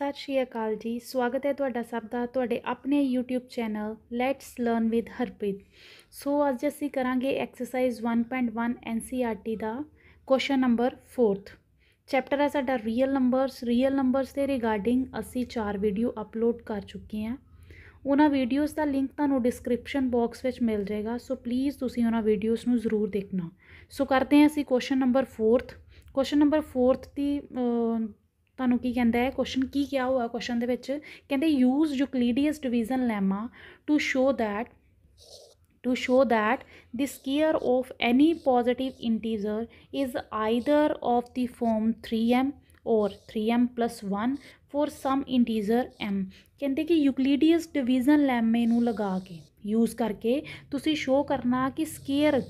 ਸਤਿ ਸ਼੍ਰੀ ਅਕਾਲ ਜੀ ਸਵਾਗਤ ਹੈ ਤੁਹਾਡਾ ਸਭ ਦਾ ਤੁਹਾਡੇ ਆਪਣੇ YouTube channel let's learn with Harpreet so ਅੱਜ ਅਸੀਂ ਕਰਾਂਗੇ ਐਕਸਰਸਾਈਜ਼ 1.1 NCERT ਦਾ ਕੁਐਸਚਨ ਨੰਬਰ 4th ਚੈਪਟਰ ਹੈ ਸਾਡਾ ਰੀਅਲ ਨੰਬਰਸ ਰੀਅਲ ਨੰਬਰਸ ਦੇ ਰਿਗਾਰਡਿੰਗ ਅਸੀਂ ਚਾਰ ਵੀਡੀਓ ਅਪਲੋਡ ਕਰ ਚੁੱਕੇ ਹਾਂ ਉਹਨਾਂ ਵੀਡੀਓਜ਼ ਦਾ ਲਿੰਕ ਤੁਹਾਨੂੰ ਡਿਸਕ੍ਰਿਪਸ਼ਨ ਬਾਕਸ ਵਿੱਚ ਮਿਲ ਜਾਏਗਾ ਸੋ ਪਲੀਜ਼ ਤੁਸੀਂ ਉਹਨਾਂ ਵੀਡੀਓਜ਼ ਨੂੰ ਜ਼ਰੂਰ ਦੇਖਣਾ ਸੋ ਕਰਦੇ ਹਾਂ ਅਸੀਂ question number 4th question number 4th ਦੀ ਤੁਹਾਨੂੰ ਕੀ ਕਹਿੰਦਾ ਹੈ ਕੁਐਸਚਨ ਕੀ ਕਿਹਾ ਹੋਇਆ ਕੁਐਸਚਨ ਦੇ ਵਿੱਚ ਕਹਿੰਦੇ use Euclid's division lemma to show that to show that the square of any positive integer is either of the form 3m or 3m plus 1 for some integer m ਕਹਿੰਦੇ ਕਿ ਯੂਕਲੀਡੀਅਸ division ਲੈਮੇ ਨੂੰ ਲਗਾ ਕੇ use ਕਰਕੇ ਤੁਸੀਂ show ਕਰਨਾ ਕਿ square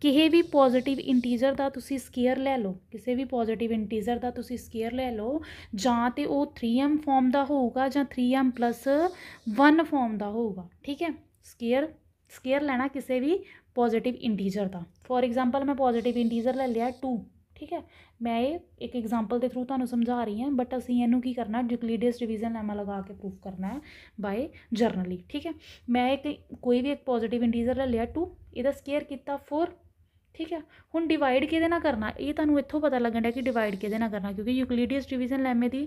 ਕਿਸੇ ਵੀ ਪੋਜ਼ਿਟਿਵ ਇੰਟੀਜਰ ਦਾ ਤੁਸੀਂ ਸਕੇਅਰ ਲੈ ਲਓ ਕਿਸੇ ਵੀ ਪੋਜ਼ਿਟਿਵ ਇੰਟੀਜਰ ਦਾ ਤੁਸੀਂ ਸਕੇਅਰ ਲੈ ਲਓ ਜਾਂ ਤੇ ਉਹ 3m ਫਾਰਮ ਦਾ ਹੋਊਗਾ ਜਾਂ 3m 1 ਫਾਰਮ ਦਾ ਹੋਊਗਾ ਠੀਕ ਹੈ ਸਕੇਅਰ ਸਕੇਅਰ ਲੈਣਾ ਕਿਸੇ ਵੀ ਪੋਜ਼ਿਟਿਵ ਇੰਟੀਜਰ ਦਾ ਫੋਰ ਐਗਜ਼ਾਮਪਲ ਮੈਂ ਪੋਜ਼ਿਟਿਵ ਇੰਟੀਜਰ ਲੈ ਲਿਆ 2 ਠੀਕ ਹੈ ਮੈਂ ਇਹ ਇੱਕ ਐਗਜ਼ਾਮਪਲ ਦੇ ਥਰੂ ਤੁਹਾਨੂੰ ਸਮਝਾ ਰਹੀ ਹਾਂ ਬਟ ਅਸੀਂ ਇਹਨੂੰ ਕੀ ਕਰਨਾ ਡਿਕਲੀਡੀਅਸ ਡਿਵੀਜ਼ਨ ਲੈਮਾ ਲਗਾ ਕੇ ਪ੍ਰੂਫ ਕਰਨਾ ਹੈ ਬਾਈ ਜਰਨਲੀ ਠੀਕ ਹੈ ਮੈਂ ਇੱਕ ਕੋਈ ਵੀ ਇੱਕ ਪੋਜ਼ਿਟਿਵ ਇੰਟੀਜਰ ਲੈ ਲਿਆ 2 ਇਹਦਾ ਸਕੇਅਰ ਕੀਤਾ 4 ਠੀਕ ਹੈ ਹੁਣ ਡਿਵਾਈਡ ਕਿਹਦੇ ਨਾਲ ਕਰਨਾ ਇਹ ਤੁਹਾਨੂੰ ਇੱਥੋਂ ਪਤਾ ਲੱਗਣ ਡਿਆ ਕਿ ਡਿਵਾਈਡ ਕਿਹਦੇ ਨਾਲ ਕਰਨਾ ਕਿਉਂਕਿ ਯੂਕਲੀਡੀਅਸ ਡਿਵੀਜ਼ਨ ਲੈਮੇ ਦੀ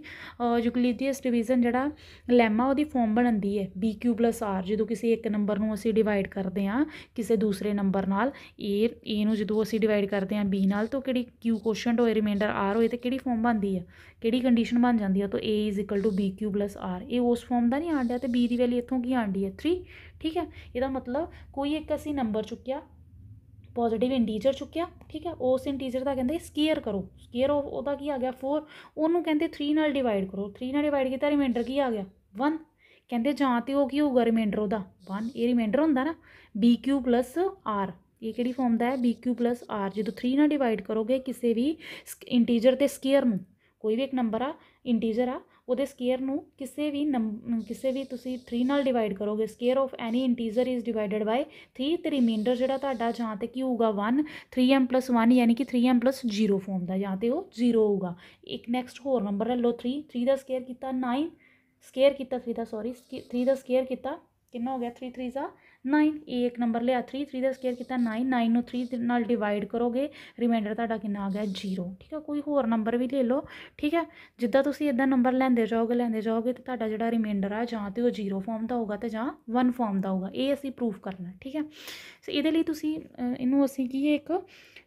ਯੂਕਲੀਡੀਅਸ ਡਿਵੀਜ਼ਨ ਜਿਹੜਾ ਲੈਮਾ ਉਹਦੀ ਫਾਰਮ ਬਣਦੀ ਹੈ bq r ਜਦੋਂ ਕਿਸੇ ਇੱਕ ਨੰਬਰ ਨੂੰ ਅਸੀਂ ਡਿਵਾਈਡ ਕਰਦੇ ਹਾਂ ਕਿਸੇ ਦੂਸਰੇ ਨੰਬਰ ਨਾਲ a a ਨੂੰ ਜਦੋਂ ਅਸੀਂ ਡਿਵਾਈਡ ਕਰਦੇ ਹਾਂ b ਨਾਲ ਤਾਂ ਕਿਹੜੀ q ਕੋਸ਼ੈਂਟ ਹੋਏ ਰਿਮੈਂਡਰ r ਹੋਏ ਤੇ ਕਿਹੜੀ ਫਾਰਮ ਬਣਦੀ ਹੈ ਕਿਹੜੀ ਕੰਡੀਸ਼ਨ ਬਣ ਜਾਂਦੀ ਹੈ ਤਾਂ a bq r ਇਹ ਉਸ ਫਾਰਮ ਦਾ ਨਹੀਂ ਆਂਡਿਆ ਤੇ b ਦੀ ਵੈਲਿਊ ਇੱਥੋਂ ਕੀ ਆਂਡੀ ਹੈ 3 ਠੀਕ ਹੈ ਇਹਦਾ ਮਤਲਬ ਕੋਈ ਇੱਕ ਅਸੀਂ ਨੰਬਰ ਚੁੱਕਿਆ ਪੋਜ਼ਿਟਿਵ ਇੰਟੀਜਰ ਚੁੱਕਿਆ ਠੀਕ ਹੈ ਉਸ ਇੰਟੀਜਰ ਦਾ ਕਹਿੰਦੇ ਸਕੇਅਰ ਕਰੋ ਸਕੇਅਰ ਉਹਦਾ ਕੀ ਆ ਗਿਆ 4 ਉਹਨੂੰ ਕਹਿੰਦੇ 3 ਨਾਲ ਡਿਵਾਈਡ ਕਰੋ 3 ਨਾਲ ਡਿਵਾਈਡ ਕੀਤਾ ਰਿਮਾਈਂਡਰ ਕੀ ਆ ਗਿਆ 1 ਕਹਿੰਦੇ ਜਾਂ ਤੇ ਉਹ ਕੀ ਹੋਊਗਾ ਰਿਮਾਈਂਡਰ ਉਹਦਾ 1 ਇਹ ਰਿਮਾਈਂਡਰ ਹੁੰਦਾ ਨਾ bq r ਇਹ ਕਿਹੜੀ ਫਾਰਮ ਦਾ ਹੈ bq r ਜਦੋਂ 3 ਨਾਲ ਡਿਵਾਈਡ ਕਰੋਗੇ ਕਿਸੇ ਵੀ ਇੰਟੀਜਰ ਤੇ ਸਕੇਅਰ ਨੂੰ ਕੋਈ ਵੀ ਇੱਕ ਨੰਬਰ ਆ ਇੰਟੀਜਰ ਆ ਉਹਦੇ ਸਕੁਅਰ ਨੂੰ ਕਿਸੇ ਵੀ ਕਿਸੇ ਵੀ ਤੁਸੀਂ 3 ਨਾਲ ਡਿਵਾਈਡ ਕਰੋਗੇ square of any integer is divided by 3 ਤੇ ਰਿਮੇਂਡਰ ਜਿਹੜਾ ਤੁਹਾਡਾ ਜਾਂ ਤੇ ਕੀ ਹੋਊਗਾ 1 3m 1 ਯਾਨੀ ਕਿ 3m 0 ਫਾਰਮ ਦਾ ਜਾਂ ਤੇ ਉਹ 0 ਹੋਊਗਾ ਇੱਕ ਨੈਕਸਟ ਹੋਰ ਨੰਬਰ ਲੈ ਲੋ 3 3 ਦਾ ਸਕੁਅਰ ਕੀਤਾ 9 ਸਕੁਅਰ ਕੀਤਾ 3 ਦਾ ਸੌਰੀ 3 ਦਾ ਸਕੁਅਰ ਕੀਤਾ ਕਿੰਨਾ ਹੋ ਗਿਆ 3 3 ਦਾ 9 ਇਹ ਇੱਕ ਨੰਬਰ ਲਿਆ 3 3 ਦਾ ਸਕੁਅਰ ਕੀਤਾ 9 9 ਨੂੰ 3 ਨਾਲ ਡਿਵਾਈਡ ਕਰੋਗੇ ਰਿਮਾਈਂਡਰ ਤੁਹਾਡਾ ਕਿੰਨਾ ਆ ਗਿਆ 0 ਠੀਕ ਹੈ ਕੋਈ ਹੋਰ ਨੰਬਰ ਵੀ ਲੈ ਲਓ ਠੀਕ ਹੈ ਜਿੱਦਾਂ ਤੁਸੀਂ ਇਦਾਂ ਨੰਬਰ ਲੈਂਦੇ ਜਾਓਗੇ ਲੈਂਦੇ ਜਾਓਗੇ ਤੇ ਤੁਹਾਡਾ ਜਿਹੜਾ ਰਿਮਾਈਂਡਰ ਆ ਜਾਂ ਤੇ ਉਹ 0 ਫਾਰਮ ਦਾ ਹੋਊਗਾ ਤੇ ਜਾਂ 1 ਫਾਰਮ ਦਾ ਹੋਊਗਾ ਇਹ ਅਸੀਂ ਪ੍ਰੂਫ ਕਰਨਾ ਠੀਕ ਹੈ ਸੋ ਇਹਦੇ ਲਈ ਤੁਸੀਂ ਇਹਨੂੰ ਅਸੀਂ ਕੀ ਇੱਕ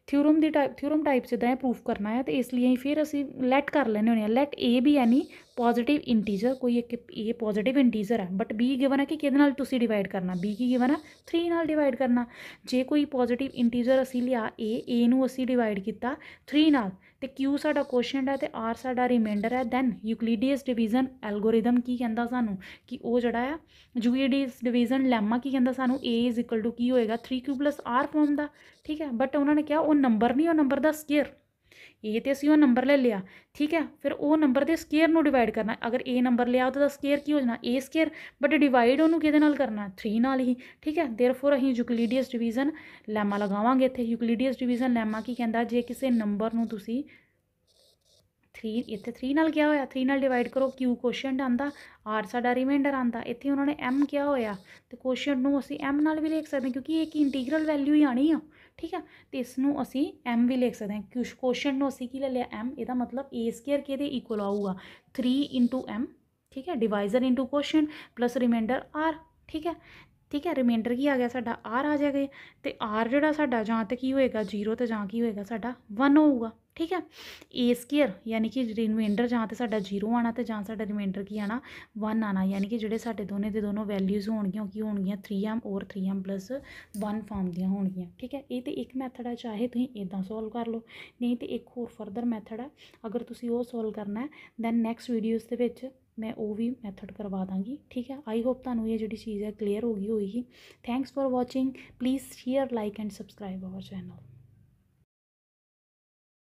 ਥਿਉਰਮ ਦੀ ਟਾਈਪ ਥਿਉਰਮ ਟਾਈਪ ਸਿੱਧਾ ਇਹ ਪ੍ਰੂਫ ਕਰਨਾ ਹੈ ਤੇ ਇਸ ਲਈ ਫਿਰ ਅਸੀਂ ਲੈਟ ਕਰ ਲੈਨੇ ਹੁੰਦੇ ਆ let a be any positive integer ਕੋਈ ਇੱਕ a ਪੋਜ਼ਿਟਿਵ ਇੰਟੀਜਰ ਹੈ ਬਟ b ਗਿਵਨ ਹੈ ਕਿ ਕਿਹਦੇ ਨਾਲ ਤੁਸੀਂ ਡਿਵਾਈਡ ਕਰਨਾ b ਕੀ ਗਿਵਨ ਹੈ 3 ਨਾਲ ਡਿਵਾਈਡ ਕਰਨਾ ਜੇ ਕੋਈ ਪੋਜ਼ਿਟਿਵ ਇੰਟੀਜਰ ਅਸੀਂ ਲਿਆ a a ਨੂੰ ਅਸੀਂ ਡਿਵਾਈਡ ਕੀਤਾ 3 ਨਾਲ ਤੇ Q ਸਾਡਾ ਕੋਸ਼ੀਐਂਟ ਹੈ ਤੇ R ਸਾਡਾ ਰਿਮਾਈਂਡਰ ਹੈ ਦੈਨ ਯੂਕਲਿਡੀਅਸ ਡਿਵੀਜ਼ਨ ਐਲਗੋਰਿਦਮ ਕੀ ਕਹਿੰਦਾ ਸਾਨੂੰ ਕਿ ਉਹ ਜਿਹੜਾ ਆ ਯੂਕਲੀਡੀਅਸ ਡਿਵੀਜ਼ਨ ਲੈਮਾ ਕੀ ਕਹਿੰਦਾ ਸਾਨੂੰ A ਕੀ ਹੋਏਗਾ 3q R ਫਾਰਮ ਦਾ ਠੀਕ ਹੈ ਬਟ ਉਹਨਾਂ ਨੇ ਕਿਹਾ ਉਹ ਨੰਬਰ ਨਹੀਂ ਉਹ ਨੰਬਰ ਦਾ ਸਕੁਅਰ ਇਹ ਤੇ ਅਸੀਂ ਉਹ ਨੰਬਰ ਲੈ ਲਿਆ ਠੀਕ ਹੈ ਫਿਰ ਉਹ ਨੰਬਰ ਦੇ ਸਕੁਅਰ ਨੂੰ ਡਿਵਾਈਡ ਕਰਨਾ ਅਗਰ a ਨੰਬਰ ਲਿਆ ਉਹਦਾ ਸਕੁਅਰ ਕੀ ਹੋ ਜਾਣਾ a ਸਕੁਅਰ ਬਟ ਡਿਵਾਈਡ ਉਹਨੂੰ ਕਿਹਦੇ ਨਾਲ ਕਰਨਾ 3 ਨਾਲ ਹੀ ਠੀਕ ਹੈ देयरफॉर ਅਸੀਂ ਯੂਕਲੀਡੀਅਸ ਡਿਵੀਜ਼ਨ ਲੈਮਾ ਲਗਾਵਾਂਗੇ ਇੱਥੇ ਯੂਕਲੀਡੀਅਸ ਡਿਵੀਜ਼ਨ ਲੈਮਾ ਕੀ ਕਹਿੰਦਾ ਜੇ ਕਿਸੇ ਨੰਬਰ ਨੂੰ ਤੁਸੀਂ 3 ਇੱਥੇ 3 ਨਾਲ ਗਿਆ ਹੋਇਆ 3 ਨਾਲ ਡਿਵਾਈਡ ਕਰੋ q ਕੋਸ਼ੀਐਂਟ ਆਂਦਾ r ਸਾਡਾ ਰਿਮਾਈਂਡਰ ਆਂਦਾ ਇੱਥੇ ਉਹਨਾਂ ਨੇ m ਕਿਹਾ ਹੋਇਆ ਤੇ ਕੋਸ਼ੀਐਂਟ ਨੂੰ ਅਸੀਂ m ਨਾਲ ਵੀ ਲਿਖ ਸਕਦੇ ਹਾਂ ਕਿਉਂਕਿ ਇਹ ਕੀ ਇੰਟੀਗਰਲ ਵੈਲਿਊ ਹੀ ਆਣੀ ਆ ਠੀਕ ਆ ਤੇ ਇਸ ਨੂੰ ਅਸੀਂ m ਵੀ ਲਿਖ ਸਕਦੇ ਹਾਂ ਕੋਸ਼ੀਐਂਟ ਨੂੰ ਅਸੀਂ ਕੀ ਲੈ ਲਿਆ m ਇਹਦਾ ਮਤਲਬ a² ਕਿਹਦੇ ਇਕੁਅਲ ਆਊਗਾ 3 m ਠੀਕ ਹੈ divisor quotient plus remainder r ਠੀਕ ਹੈ ਠੀਕ ਹੈ ਰਿਮਾਈਂਡਰ ਕੀ ਆ ਗਿਆ ਸਾਡਾ r ਆ ਜਾਏਗਾ ਤੇ r ਜਿਹੜਾ ਸਾਡਾ ਜਾਂ ਤੇ ਕੀ ਹੋਏਗਾ 0 ਤੇ ਜਾਂ ਕੀ ਹੋਏਗਾ ਸਾਡਾ 1 ਹੋਊਗਾ ਠੀਕ ਹੈ ਏ ਸਕੁਅਰ ਯਾਨੀ ਕਿ ਰਿਮਾਈਂਡਰ ਜਾਂ ਤੇ ਸਾਡਾ 0 ਆਣਾ ਤੇ ਜਾਂ ਸਾਡਾ ਰਿਮਾਈਂਡਰ ਕੀ ਆਣਾ 1 ਆਣਾ ਯਾਨੀ ਕਿ ਜਿਹੜੇ ਸਾਡੇ ਦੋਨੇ ਦੇ ਦੋਨੋਂ ਵੈਲਿਊਜ਼ ਹੋਣਗੀਆਂ ਕੀ ਹੋਣਗੀਆਂ 3m ਔਰ 3m 1 ਫਾਰਮ ਦੀਆਂ ਹੋਣਗੀਆਂ ਠੀਕ ਹੈ ਇਹ ਤੇ ਇੱਕ ਮੈਥਡ ਆ ਚਾਹੇ ਤੁਸੀਂ ਇਦਾਂ ਸੋਲਵ ਕਰ ਲਓ ਨਹੀਂ ਤੇ ਇੱਕ ਹੋਰ ਫਰਦਰ ਮੈਥਡ ਆ ਅਗਰ ਤੁਸੀਂ ਉਹ ਸੋਲਵ ਕਰਨਾ ਹੈ ਦੈਨ ਨੈਕਸਟ ਵੀਡੀਓਜ਼ ਦੇ ਵਿੱਚ ਮੈਂ ਉਹ ਵੀ ਮੈਥਡ ਕਰਵਾ ਦਾਂਗੀ ਠੀਕ ਹੈ ਆਈ ਹੋਪ ਤੁਹਾਨੂੰ ਇਹ ਜਿਹੜੀ ਚੀਜ਼ ਹੈ ਕਲੀਅਰ ਹੋ ਗਈ ਹੋਏਗੀ thanks for watching please share like and subscribe our channel